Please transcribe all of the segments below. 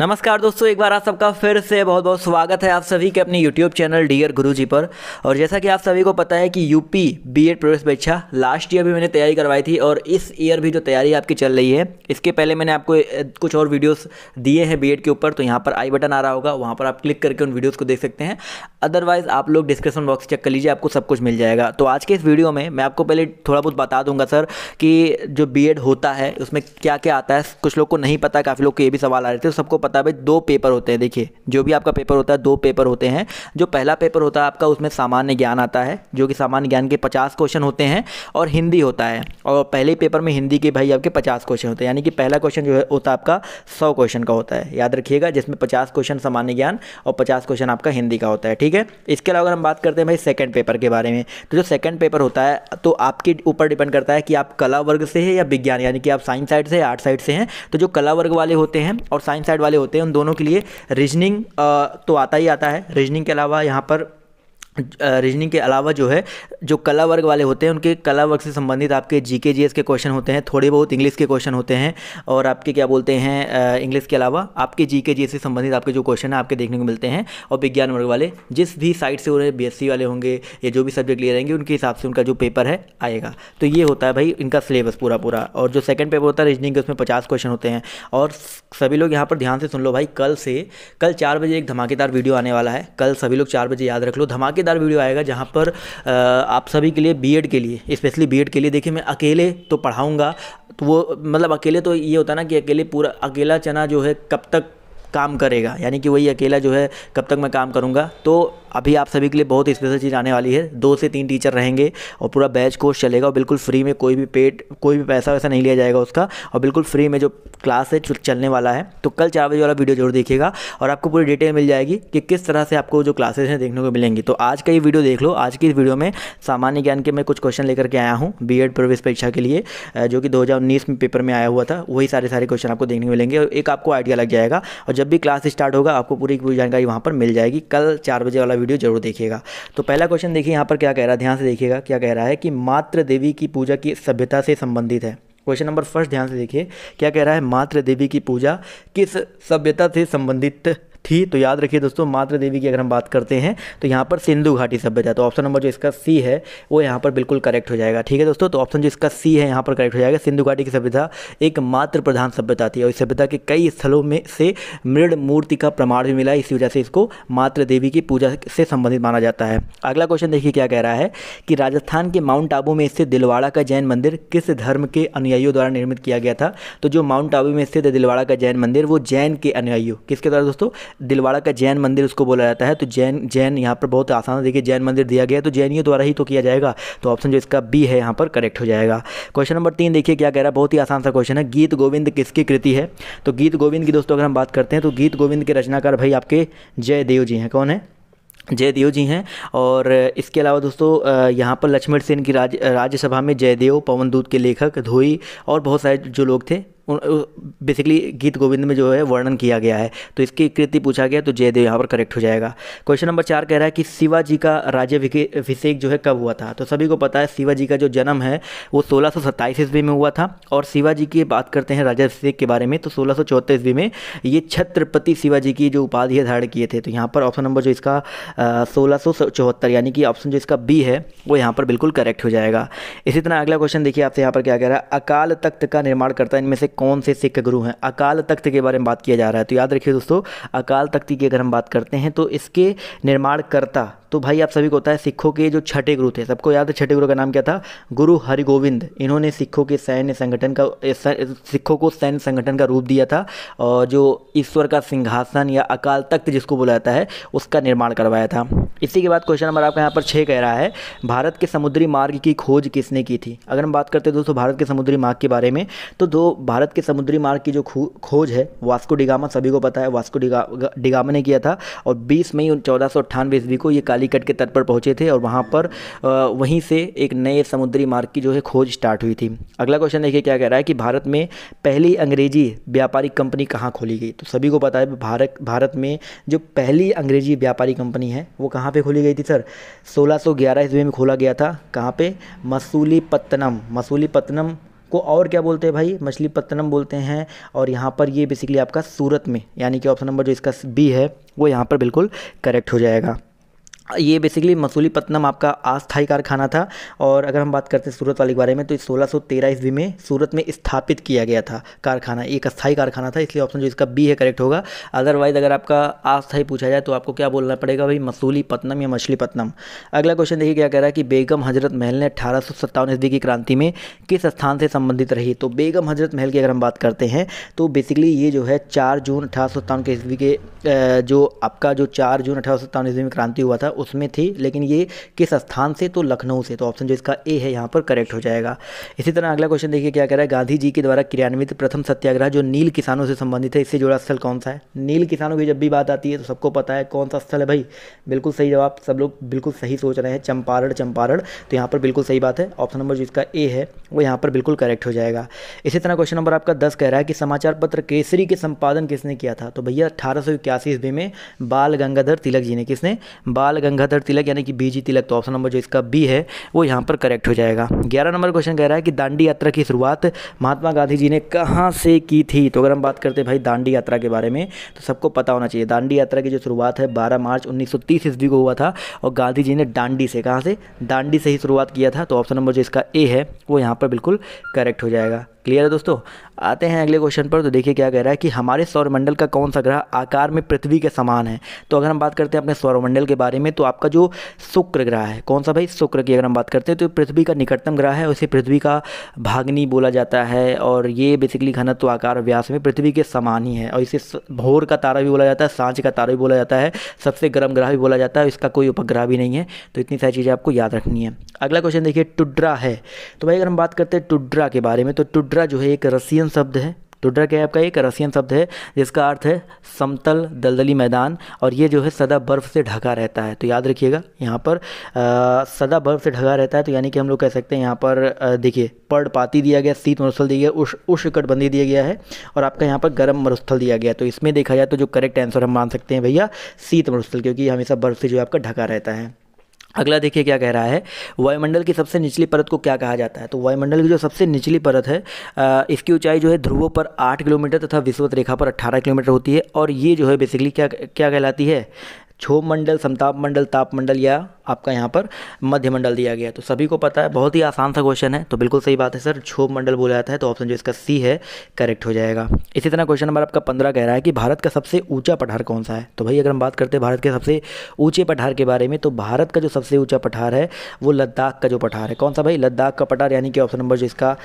नमस्कार दोस्तों एक बार आप सबका फिर से बहुत बहुत स्वागत है आप सभी के अपने यूट्यूब चैनल डियर गुरुजी पर और जैसा कि आप सभी को पता है कि यूपी एड प्रवेश परीक्षा लास्ट ईयर भी मैंने तैयारी करवाई थी और इस ईयर भी जो तैयारी आपकी चल रही है इसके पहले मैंने आपको कुछ और वीडियोस दिए हैं बी के ऊपर तो यहाँ पर आई बटन आ रहा होगा वहाँ पर आप क्लिक करके उन वीडियोज़ को देख सकते हैं अदरवाइज़ आप लोग डिस्क्रिप्शन बॉक्स चेक कर लीजिए आपको सब कुछ मिल जाएगा तो आज के इस वीडियो में मैं आपको पहले थोड़ा बहुत बता दूंगा सर कि जो बी होता है उसमें क्या क्या आता है कुछ लोग को नहीं पता काफ़ी लोग को ये भी सवाल आ रहे थे तो सबको पता है भाई दो पेपर होते हैं देखिए जो भी आपका पेपर होता है दो पेपर होते हैं जो पहला पेपर होता है आपका उसमें सामान्य ज्ञान आता है जो कि सामान्य ज्ञान के पचास क्वेश्चन होते हैं और हिंदी होता है और पहले पेपर में हिंदी के भाई आपके पचास क्वेश्चन होते हैं यानी कि पहला क्वेश्चन जो है होता है आपका सौ क्वेश्चन का होता है याद रखिएगा जिसमें पचास क्वेश्चन सामान्य ज्ञान और पचास क्वेश्चन आपका हिंदी का होता है ठीक है इसके अलावा अगर हम बात करते हैं भाई सेकेंड पेपर के बारे में तो जो सेकेंड पेपर होता है तो आपके ऊपर डिपेंड करता है कि आप कला वर्ग से है या विज्ञान यानी कि आप साइंस साइड से आर्ट साइड से हैं तो जो कला वर्ग वाले होते हैं और साइंस साइड वाले वाले होते हैं उन दोनों के लिए रीजनिंग तो आता ही आता है रीजनिंग के अलावा यहाँ पर रीजनिंग के अलावा जो है जो कला वर्ग वाले होते हैं उनके कला वर्ग से संबंधित आपके जी के जी एस के क्वेश्चन होते हैं थोड़े बहुत इंग्लिश के क्वेश्चन होते हैं और आपके क्या बोलते हैं इंग्लिश के अलावा आपके जी के जी एस से संबंधित आपके जो क्वेश्चन है आपके देखने को मिलते हैं और विज्ञान वर्ग वाले जिस भी साइड से उन्हें बी एस सी वाले होंगे या जो भी सब्जेक्ट ले रहेंगे उनके हिसाब से उनका जो पेपर है आएगा तो ये होता है भाई इनका सिलेबस पूरा पूरा और जो सेकेंड पेपर होता है रीजनिंग के उसमें पचास क्वेश्चन होते हैं और सभी लोग यहाँ पर ध्यान से सुन लो भाई कल से कल चार बजे एक धमाकेदार वीडियो आने वाला है कल सभी लोग चार बजे याद रख लो धमाके मज़ेदार वीडियो आएगा जहाँ पर आप सभी के लिए बीएड के लिए स्पेशली बीएड के लिए देखिए मैं अकेले तो पढ़ाऊँगा तो वो मतलब अकेले तो ये होता है ना कि अकेले पूरा अकेला चना जो है कब तक काम करेगा यानी कि वही अकेला जो है कब तक मैं काम करूँगा तो अभी आप सभी के लिए बहुत स्पेशल चीज़ आने वाली है दो से तीन टीचर रहेंगे और पूरा बैच कोर्स चलेगा और बिल्कुल फ्री में कोई भी पेड कोई भी पैसा वैसा नहीं लिया जाएगा उसका और बिल्कुल फ्री में जो क्लास है चलने वाला है तो कल चार बजे वाला वीडियो जरूर देखिएगा और आपको पूरी डिटेल मिल जाएगी कि किस तरह से आपको जो क्लासेज हैं देखने को मिलेंगी तो आज का ये वीडियो देख लो आज की इस वीडियो में सामान्य ज्ञान के मैं कुछ क्वेश्चन लेकर के आया हूँ बी एड प्रवेश परीक्षा के लिए जो कि दो में पेपर में आया हुआ था वही सारे सारे क्वेश्चन आपको देखने को मिलेंगे और एक आपको आइडिया लग जाएगा और जब भी क्लास स्टार्ट होगा आपको पूरी पूरी जानकारी वहाँ पर मिल जाएगी कल चार बजे वाला वीडियो जरूर देखिएगा तो पहला क्वेश्चन देखिए यहाँ पर क्या कह रहा है ध्यान से देखिएगा क्या कह रहा है कि मातृ देवी की पूजा की सभ्यता से संबंधित है क्वेश्चन नंबर फर्स्ट ध्यान से देखिए क्या कह रहा है मातृ देवी की पूजा किस सभ्यता से संबंधित थी तो याद रखिए दोस्तों मात्र देवी की अगर हम बात करते हैं तो यहाँ पर सिंधु घाटी सभ्यता तो ऑप्शन नंबर जो इसका सी है वो यहाँ पर बिल्कुल करेक्ट हो जाएगा ठीक है दोस्तों तो ऑप्शन जो इसका सी है यहाँ पर करेक्ट हो जाएगा सिंधु घाटी की सभ्यता एक मात्र प्रधान सभ्यता थी और इस सभ्यता के कई स्थलों में से मृण मूर्ति का प्रमाण भी मिला इसी वजह से इसको मात्र देवी की पूजा से संबंधित माना जाता है अगला क्वेश्चन देखिए क्या कह रहा है कि राजस्थान के माउंट आबू में स्थित दिलवाड़ा का जैन मंदिर किस धर्म के अनुयायियों द्वारा निर्मित किया गया था तो जो माउंट आबू में स्थित दिलवाड़ा का जैन मंदिर वो जैन के अनुयायियों किसके द्वारा दोस्तों दिलवाड़ा का जैन मंदिर उसको बोला जाता है तो जैन जैन यहाँ पर बहुत आसान देखिए जैन मंदिर दिया गया तो जैनियों द्वारा ही तो किया जाएगा तो ऑप्शन जो इसका बी है यहाँ पर करेक्ट हो जाएगा क्वेश्चन नंबर तीन देखिए क्या कह रहा है बहुत ही आसान सा क्वेश्चन है गीत गोविंद किसकी कृति है तो गीत गोविंद की दोस्तों अगर हम बात करते हैं तो गीत गोविंद के रचनाकार भाई आपके जयदेव जी हैं कौन है जयदेव जी हैं और इसके अलावा दोस्तों यहाँ पर लक्ष्मण सेन की राज्यसभा में जयदेव पवनदूत के लेखक धोई और बहुत सारे जो लोग थे बेसिकली गीत गोविंद में जो है वर्णन किया गया है तो इसकी कृति पूछा गया तो जयदेव यहाँ पर करेक्ट हो जाएगा क्वेश्चन नंबर चार कह रहा है कि शिवाजी का राज्य अभिषेक जो है कब हुआ था तो सभी को पता है शिवाजी का जो जन्म है वो सोलह सौ ईस्वी में हुआ था और शिवाजी की बात करते हैं राजा अभिषेक के बारे में तो सोलह सौ ईस्वी में ये छत्रपति शिवाजी की जो उपाधि है धारण किए थे तो यहाँ पर ऑप्शन नंबर जो इसका सोलह यानी कि ऑप्शन जो इसका बी है वो यहाँ पर बिल्कुल करेक्ट हो जाएगा इसी तरह अगला क्वेश्चन देखिए आपसे यहाँ पर क्या कह रहा है अकाल तख्त का निर्माण करता है इनमें से कौन से सिख गुरु हैं अकाल तख्त के बारे में बात किया जा रहा है तो याद रखिए दोस्तों अकाल तख्त की अगर हम बात करते हैं तो इसके निर्माणकर्ता तो भाई आप सभी को होता है सिखों के जो छठे गुरु थे सबको याद है छठे गुरु का नाम क्या था गुरु हरिगोविंद इन्होंने सिखों के सैन्य संगठन का सिखों को सैन्य संगठन का रूप दिया था और जो ईश्वर का सिंहासन या अकाल तख्त जिसको बोला जाता है उसका निर्माण करवाया था इसी के बाद क्वेश्चन नंबर आपका यहाँ पर छः कह रहा है भारत के समुद्री मार्ग की खोज किसने की थी अगर हम बात करते हैं दोस्तों भारत के समुद्री मार्ग के बारे में तो दो भारत के समुद्री मार्ग की जो खोज है वास्को डिगामा सभी को पता है वास्को डिगामा ने किया था और बीस मई चौदह सौ ईस्वी को ये कालीकट के तट पर पहुंचे थे और वहाँ पर वहीं से एक नए समुद्री मार्ग की जो है खोज स्टार्ट हुई थी अगला क्वेश्चन देखिए क्या कह रहा है कि भारत में पहली अंग्रेजी व्यापारिक कंपनी कहाँ खोली गई तो सभी को पता है भारत भारत में जो पहली अंग्रेजी व्यापारी कंपनी है वो कहाँ पर खोली गई थी सर सोलह ईस्वी में खोला गया था कहाँ पर मसूली पत्तनम मसूली पत्तनम को और क्या बोलते हैं भाई मछलीपत्तनम बोलते हैं और यहाँ पर ये बेसिकली आपका सूरत में यानी कि ऑप्शन नंबर जो इसका बी है वो यहाँ पर बिल्कुल करेक्ट हो जाएगा ये बेसिकली मसूली पत्नम आपका अस्थाई कारखाना था और अगर हम बात करते हैं सूरत वाले के बारे में तो सोलह सौ तेरह ईस्वी में सूरत में स्थापित किया गया था कारखाना एक अस्थाई कारखाना था इसलिए ऑप्शन जो इसका बी है करेक्ट होगा अदरवाइज अगर आपका अस्थाई पूछा जाए तो आपको क्या बोलना पड़ेगा भाई मसूली पत्नम या मछली पत्नम अगला क्वेश्चन देखिए क्या कह रहा है कि बेगम हजरत महल ने अठारह सौ सत्तावन ईस्वी की क्रांति में किस स्थान से संबंधित रही तो बेगम हजरत महल की अगर हम बात करते हैं तो बेसिकली ये जो है चार जून अठारह सौ सत्तावन ईस्वी के जो आपका जो चार जून अठारह सौ सत्तावन ईस्वी में क्रांति हुआ था उसमें थी लेकिन ये किस स्थान से तो लखनऊ से तो ऑप्शन जो इसका ए है यहाँ पर करेक्ट हो जाएगा इसी तरह अगला क्वेश्चन देखिए क्या कह रहा है गांधी जी के द्वारा क्रियान्वित प्रथम सत्याग्रह जो नील किसानों से संबंधित है इससे जुड़ा स्थल कौन सा है नील किसानों की जब भी बात आती है तो सबको पता है कौन सा स्थल है भाई बिल्कुल सही जवाब सब लोग बिल्कुल सही सोच रहे हैं चंपारण चंपारण तो यहाँ पर बिल्कुल सही बात है ऑप्शन नंबर जो इसका ए है वो यहाँ पर बिल्कुल करेक्ट हो जाएगा इसी तरह क्वेश्चन नंबर आपका दस कह रहा है कि समाचार पत्र केसरी के संपादन किसने किया था तो भैया अठारह सौ इक्यासी ईस्वी में बाल गंगाधर तिलक जी ने किसने बाल गंगाधर तिलक यानी कि बीजी तिलक तो ऑप्शन नंबर जो इसका बी है वो यहाँ पर करेक्ट हो जाएगा ग्यारह नंबर क्वेश्चन कह रहा है कि दांडी यात्रा की शुरुआत महात्मा गांधी जी ने कहाँ से की थी तो अगर हम बात करते हैं भाई दांडी यात्रा के बारे में तो सबको पता होना चाहिए दांडी यात्रा की जो शुरुआत है बारह मार्च उन्नीस सौ ईस्वी को हुआ था और गांधी जी ने डांडी से कहाँ से दांडी से ही शुरुआत किया था तो ऑप्शन नंबर जो इसका ए है वो यहाँ पर बिल्कुल करेक्ट हो जाएगा क्लियर है दोस्तों आते हैं अगले क्वेश्चन पर तो देखिए क्या कह रहा है कि हमारे सौरमंडल का कौन सा ग्रह आकार में पृथ्वी के समान है तो अगर हम बात करते हैं अपने सौरमंडल के बारे में तो आपका जो शुक्र ग्रह है कौन सा भाई शुक्र की अगर हम बात करते हैं तो पृथ्वी का निकटतम ग्रह है उसे पृथ्वी का भागनी बोला जाता है और ये बेसिकली घनत्व आकार व्यास में पृथ्वी के समान ही है और इसे भोर का तारा भी बोला जाता है सांझ का तारा भी बोला जाता है सबसे गर्म ग्रह भी बोला जाता है इसका कोई उपग्रह भी नहीं है तो इतनी सारी चीज़ें आपको याद रखनी है अगला क्वेश्चन देखिए टुड्रा है तो भाई अगर हम बात करते हैं टुड्रा के बारे में तो टुड्रा टुड्रा जो है एक रसियन शब्द है टुड्रा क्या है आपका एक रसियन शब्द है जिसका अर्थ है समतल दलदली मैदान और ये जो है सदा बर्फ़ से ढका रहता है तो याद रखिएगा यहाँ पर आ, सदा बर्फ़ से ढका रहता है तो यानी कि हम लोग कह सकते हैं यहाँ पर देखिए पर्ड पाती दिया गया शीत मरुस्थल दिया गया उष उष्णकटबंदी दिया गया है और आपका यहाँ पर गर्म मरुस्थल दिया गया तो इसमें देखा जाए तो जो करेक्ट आंसर हम मान सकते हैं भैया शीत मरुस्थल क्योंकि हमेशा बर्फ़ से जो आपका ढका रहता है अगला देखिए क्या कह रहा है वायुमंडल की सबसे निचली परत को क्या कहा जाता है तो वायुमंडल की जो सबसे निचली परत है इसकी ऊंचाई जो है ध्रुवों पर आठ किलोमीटर तथा विश्वत रेखा पर अट्ठारह किलोमीटर होती है और ये जो है बेसिकली क्या क्या कहलाती है क्षोभ मंडल समताप मंडल ताप मंडल या आपका यहाँ पर मध्य मंडल दिया गया तो सभी को पता है बहुत ही आसान सा क्वेश्चन है तो बिल्कुल सही बात है सर क्षोभ मंडल बोला जाता है तो ऑप्शन जो इसका सी है करेक्ट हो जाएगा इसी तरह क्वेश्चन नंबर आपका पंद्रह कह रहा है कि भारत का सबसे ऊंचा पठार कौन सा है तो भाई अगर हम बात करते हैं भारत के सबसे ऊँचे पठार के बारे में तो भारत का जो सबसे ऊँचा पठार है वो लद्दाख का जो पठार है कौन सा भाई लद्दाख का पठार यानी कि ऑप्शन नंबर जो इसका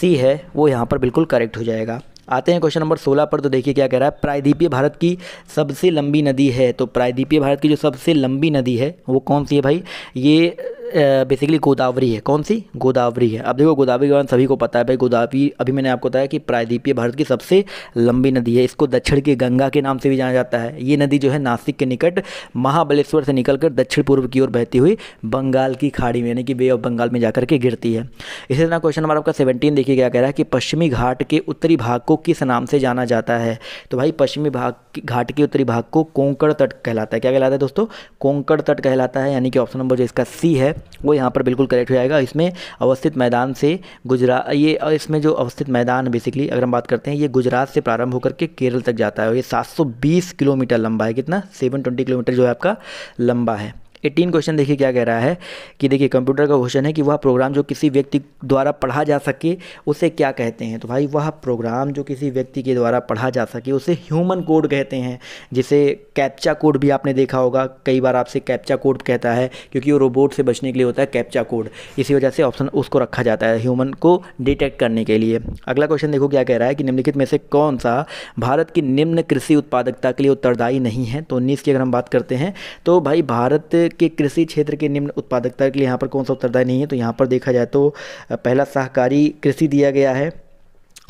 सी है वो यहाँ पर बिल्कुल करेक्ट हो जाएगा आते हैं क्वेश्चन नंबर सोलह पर तो देखिए क्या कह रहा है प्रायद्वीपीय भारत की सबसे लंबी नदी है तो प्रायद्वीपीय भारत की जो सबसे लंबी नदी है वो कौन सी है भाई ये बेसिकली गोदावरी है कौन सी गोदावरी है अब देखो गोदावरी के बारे में सभी को पता है भाई गोदावरी अभी मैंने आपको बताया कि प्रायद्वीपीय भारत की सबसे लंबी नदी है इसको दक्षिण की गंगा के नाम से भी जाना जाता है ये नदी जो है नासिक के निकट महाबलेश्वर से निकलकर दक्षिण पूर्व की ओर बहती हुई बंगाल की खाड़ी में यानी कि बे ऑफ बंगाल में जाकर के गिरती है इसी तरह क्वेश्चन नंबर आपका सेवनटीन देखिए क्या कह रहा है कि पश्चिमी घाट के उत्तरी भाग को किस नाम से जाना जाता है तो भाई पश्चिमी भाग घाट के उत्तरी भाग को कोंकण तट कहलाता है क्या कहलाता है दोस्तों कोंकण तट कहलाता है यानी कि ऑप्शन नंबर जो इसका सी है वो यहाँ पर बिल्कुल करेक्ट हो जाएगा इसमें अवस्थित मैदान से गुजरात ये इसमें जो अवस्थित मैदान बेसिकली अगर हम बात करते हैं ये गुजरात से प्रारंभ होकर के केरल तक जाता है और ये 720 किलोमीटर लंबा है कितना 720 किलोमीटर जो है आपका लंबा है एटीन क्वेश्चन देखिए क्या कह रहा है कि देखिए कंप्यूटर का क्वेश्चन है कि वह प्रोग्राम जो किसी व्यक्ति द्वारा पढ़ा जा सके उसे क्या कहते हैं तो भाई वह प्रोग्राम जो किसी व्यक्ति के द्वारा पढ़ा जा सके उसे ह्यूमन कोड कहते हैं जिसे कैप्चा कोड भी आपने देखा होगा कई बार आपसे कैप्चा कोड कहता है क्योंकि वो रोबोट से बचने के लिए होता है कैप्चा कोड इसी वजह से ऑप्शन उसको रखा जाता है ह्यूमन को डिटेक्ट करने के लिए अगला क्वेश्चन देखो क्या कह रहा है कि निम्नलिखित में से कौन सा भारत की निम्न कृषि उत्पादकता के लिए उत्तरदायी नहीं है तो उन्नीस की अगर हम बात करते हैं तो भाई भारत के कृषि क्षेत्र के निम्न उत्पादकता के लिए यहाँ पर कौन सा उत्तरदायी नहीं है तो यहाँ पर देखा जाए तो पहला सहकारी कृषि दिया गया है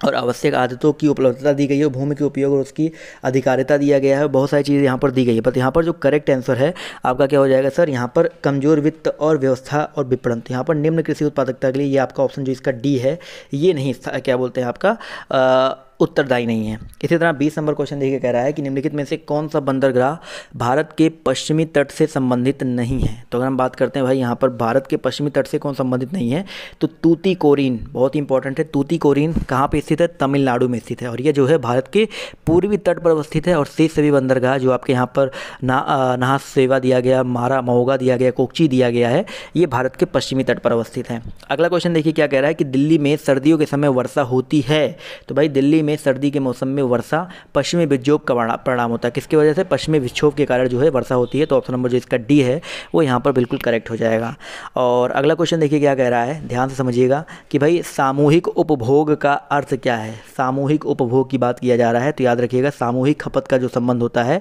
और आवश्यक आदतों की उपलब्धता दी गई है भूमि के उपयोग और उसकी अधिकारिता दिया गया है बहुत सारी चीज़ें यहाँ पर दी गई है बट यहाँ पर जो करेक्ट आंसर है आपका क्या हो जाएगा सर यहाँ पर कमजोर वित्त और व्यवस्था और विपणन तो यहाँ पर निम्न कृषि उत्पादकता के लिए ये आपका ऑप्शन जो इसका डी है ये नहीं क्या बोलते हैं आपका आ, उत्तरदायी नहीं है इसी तरह बीस नंबर क्वेश्चन देखिए कह रहा है कि निम्नलिखित में से कौन सा बंदरगाह भारत के पश्चिमी तट से संबंधित नहीं है तो अगर हम बात करते हैं भाई यहाँ पर भारत के पश्चिमी तट से कौन संबंधित नहीं है तो तूती कोरिन बहुत ही इंपॉर्टेंट है तूती कोरिन कहाँ पर स्थित है तमिलनाडु में स्थित है और यह जो है भारत के पूर्वी तट पर अवस्थित है और शेष सभी बंदरगाह जो आपके यहाँ पर ना नहा सेवा दिया गया मारा महोगा दिया गया कोकची दिया गया है ये भारत के पश्चिमी तट पर अवस्थित है अगला क्वेश्चन देखिए क्या कह रहा है कि दिल्ली में सर्दियों के समय वर्षा होती है तो भाई दिल्ली में सर्दी के मौसम में वर्षा पश्चिमी विक्षोभ का परिणाम होता है किसकी वजह से पश्चिमी विक्षोभ के कारण जो है वर्षा होती है तो ऑप्शन नंबर जो इसका डी है वो यहाँ पर बिल्कुल करेक्ट हो जाएगा और अगला क्वेश्चन देखिए क्या कह रहा है ध्यान से समझिएगा कि भाई सामूहिक उपभोग का अर्थ क्या है सामूहिक उपभोग की बात किया जा रहा है तो याद रखिएगा सामूहिक खपत का जो संबंध होता है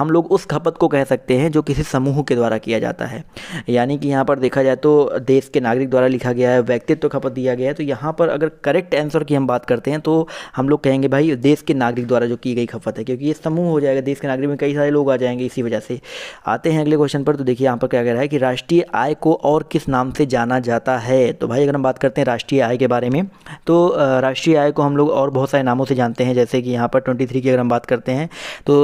हम लोग उस खपत को कह सकते हैं जो किसी समूह के द्वारा किया जाता है यानी कि यहाँ पर देखा जाए तो देश के नागरिक द्वारा लिखा गया है व्यक्तित्व खपत दिया गया है तो यहाँ पर अगर करेक्ट आंसर की हम बात करते हैं तो हम लोग कहेंगे भाई देश के नागरिक द्वारा जो की गई खपत है क्योंकि ये समूह हो जाएगा देश के नागरिक में कई सारे लोग आ जाएंगे इसी वजह से आते हैं अगले क्वेश्चन पर तो देखिए यहाँ पर क्या कह रहा है कि राष्ट्रीय आय को और किस नाम से जाना जाता है तो भाई अगर हम बात करते हैं राष्ट्रीय आय के बारे में तो राष्ट्रीय आय को हम लोग और बहुत सारे नामों से जानते हैं जैसे कि यहाँ पर ट्वेंटी की अगर हम बात करते हैं तो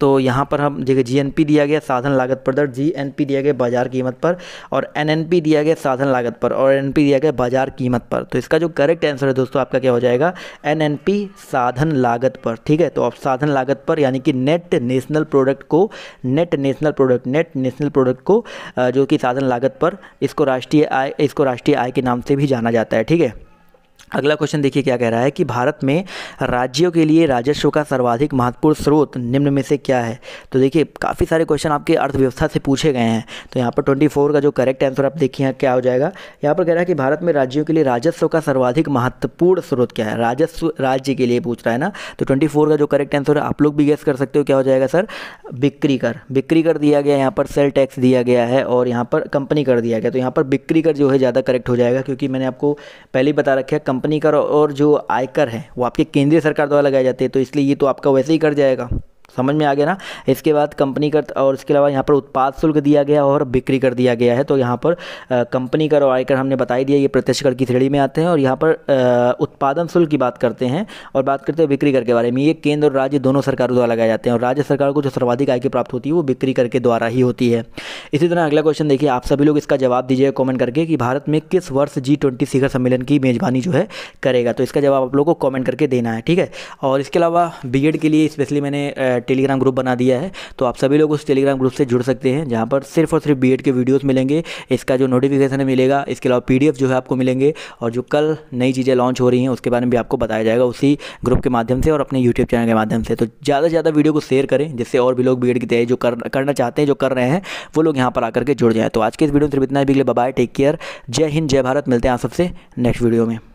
तो यहाँ पर हम देखिए जीएनपी दिया गया साधन लागत पर दर जीएनपी दिया गया बाजार कीमत पर और एनएनपी दिया गया साधन लागत पर और एनपी दिया गया बाजार कीमत पर तो इसका जो करेक्ट आंसर है दोस्तों आपका क्या हो जाएगा एनएनपी साधन लागत पर ठीक है तो आप साधन लागत पर यानी कि नेट नेशनल प्रोडक्ट को net national product net national product को जो कि साधन लागत पर इसको राष्ट्रीय आय इसको राष्ट्रीय आय के नाम से भी जाना जाता है ठीक है अगला क्वेश्चन देखिए क्या कह रहा है कि भारत में राज्यों के लिए राजस्व का सर्वाधिक महत्वपूर्ण स्रोत निम्न में से क्या है तो देखिए काफ़ी सारे क्वेश्चन आपके अर्थव्यवस्था से पूछे गए हैं तो यहाँ पर 24 का जो करेक्ट आंसर आप देखिए क्या हो जाएगा यहाँ पर कह रहा है कि भारत में राज्यों के लिए राजस्व का सर्वाधिक महत्वपूर्ण स्रोत क्या है राजस्व राज्य के लिए पूछ रहा है ना तो ट्वेंटी का जो करेक्ट आंसर है आप लोग भी गेस कर सकते हो क्या हो जाएगा सर बिक्री कर बिक्री कर दिया गया यहाँ पर सेल टैक्स दिया गया है और यहाँ पर कंपनी कर दिया गया तो यहाँ पर बिक्री कर जो है ज़्यादा करेक्ट हो जाएगा क्योंकि मैंने आपको पहले ही बता रखा है कंपनी कर और जो आयकर है वो आपके केंद्रीय सरकार द्वारा लगाए जाते हैं तो इसलिए ये तो आपका वैसे ही कट जाएगा समझ में आ गया ना इसके बाद कंपनी कर और इसके अलावा यहाँ पर उत्पाद शुल्क दिया गया और बिक्री कर दिया गया है तो यहाँ पर कंपनी कर और आयकर हमने बताई दिया ये प्रत्यक्ष कर की श्रेणी में आते हैं और यहाँ पर उत्पादन शुल्क की बात करते हैं और बात करते हैं बिक्री कर के बारे में ये केंद्र और राज्य दोनों सरकारों द्वारा लगाए जाते हैं और राज्य सरकार को जो सर्वाधिक आय की प्राप्त होती है वो बिक्री करके द्वारा ही होती है इसी तरह अगला क्वेश्चन देखिए आप सभी लोग इसका जवाब दीजिए कॉमेंट करके कि भारत में किस वर्ष जी ट्वेंटी शिखर सम्मेलन की मेज़बानी जो है करेगा तो इसका जवाब आप लोग को कॉमेंट करके देना है ठीक है और इसके अलावा बी के लिए स्पेशली मैंने टेलीग्राम ग्रुप बना दिया है तो आप सभी लोग उस टेलीग्राम ग्रुप से जुड़ सकते हैं जहाँ पर सिर्फ और सिर्फ बी के वीडियोज़ मिलेंगे इसका जो नोटिफिकेशन है मिलेगा इसके अलावा पी जो है आपको मिलेंगे और जो कल नई चीज़ें लॉन्च हो रही हैं उसके बारे में भी आपको बताया जाएगा उसी ग्रुप के माध्यम से और अपने यूट्यूब चैनल के माध्यम से तो ज़्यादा से ज़्यादा वीडियो को शेयर करें जिससे और भी लोग बी की तैयारी जो कर, करना चाहते हैं जो कर रहे हैं वो लोग यहाँ पर आकर के जुड़ जाएँ तो आज के इस वीडियो में सिर्फ इतना ही बिगले बाय टेक केयर जय हिंद जय भारत मिलते हैं आप सबसे नेक्स्ट वीडियो में